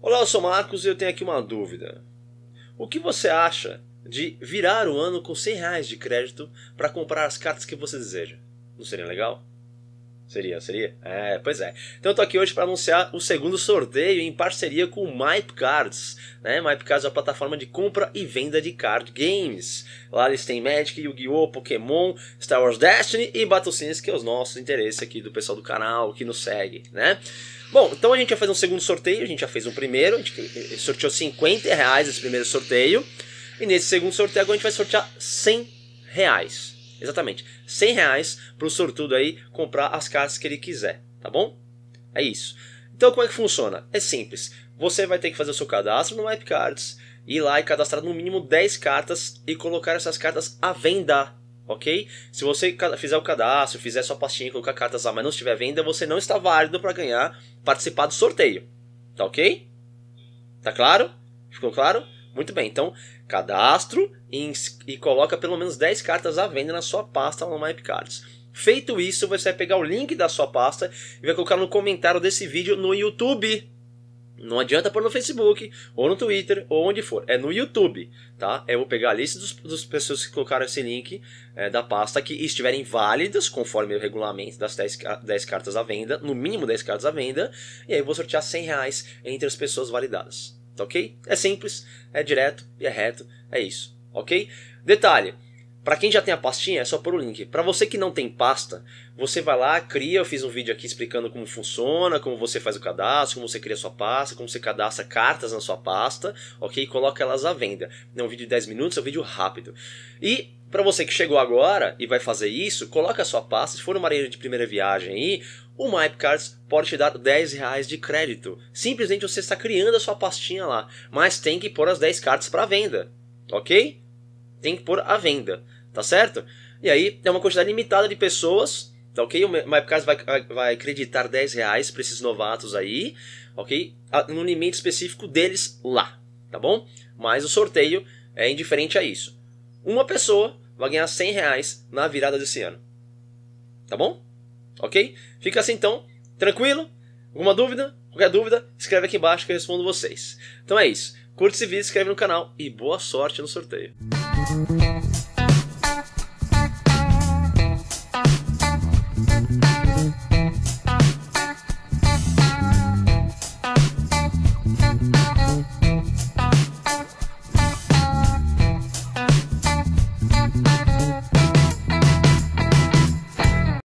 Olá, eu sou Marcos e eu tenho aqui uma dúvida. O que você acha de virar o ano com 100 reais de crédito para comprar as cartas que você deseja? Não seria legal? Seria, seria? É, pois é. Então eu tô aqui hoje para anunciar o segundo sorteio em parceria com o Mype Cards. Né? Mype Cards é a plataforma de compra e venda de card games. Lá eles têm Magic, Yu-Gi-Oh!, Pokémon, Star Wars Destiny e Scenes, que é os nossos interesses aqui do pessoal do canal, que nos segue, né? Bom, então a gente vai fazer um segundo sorteio, a gente já fez um primeiro, a gente eh, eh, sorteou 50 reais esse primeiro sorteio. E nesse segundo sorteio agora a gente vai sortear 100 reais. Exatamente. 100 reais o sortudo aí comprar as cartas que ele quiser, tá bom? É isso. Então como é que funciona? É simples. Você vai ter que fazer o seu cadastro no Wipe Cards, ir lá e cadastrar no mínimo 10 cartas e colocar essas cartas à venda, ok? Se você fizer o cadastro, fizer sua pastinha e colocar cartas lá, mas não estiver à venda, você não está válido para ganhar, participar do sorteio, tá ok? Tá claro? Ficou claro? Muito bem, então cadastro e, e, coloca pelo menos 10 cartas à venda na sua pasta no My Cards. Feito isso, você vai pegar o link da sua pasta e vai colocar no comentário desse vídeo no YouTube. Não adianta pôr no Facebook, ou no Twitter, ou onde for. É no YouTube, tá? Eu vou pegar a lista dos, dos pessoas que colocaram esse link é, da pasta que estiverem válidas, conforme o regulamento das 10, 10 cartas à venda, no mínimo 10 cartas à venda, e aí eu vou sortear 100 reais entre as pessoas validadas. Tá ok? É simples, é direto e é reto, é isso, ok? Detalhe, para quem já tem a pastinha, é só pôr o link. Para você que não tem pasta, você vai lá, cria, eu fiz um vídeo aqui explicando como funciona, como você faz o cadastro, como você cria sua pasta, como você cadastra cartas na sua pasta, ok? E coloca elas à venda. É um vídeo de 10 minutos, é um vídeo rápido. E para você que chegou agora e vai fazer isso, coloca a sua pasta, se for no marinheiro de primeira viagem aí, o MyPcards pode te dar 10 reais de crédito. Simplesmente você está criando a sua pastinha lá, mas tem que pôr as 10 cartas para venda, ok? Tem que pôr à venda, tá certo? E aí é uma quantidade limitada de pessoas, tá ok? O MyPcards vai, vai acreditar 10 reais para esses novatos aí, ok? Ah, no limite específico deles lá, tá bom? Mas o sorteio é indiferente a isso. Uma pessoa vai ganhar 100 reais na virada desse ano. Tá bom? Ok? Fica assim então, tranquilo? Alguma dúvida? Qualquer dúvida, escreve aqui embaixo que eu respondo vocês. Então é isso. Curte esse vídeo, inscreve no canal e boa sorte no sorteio.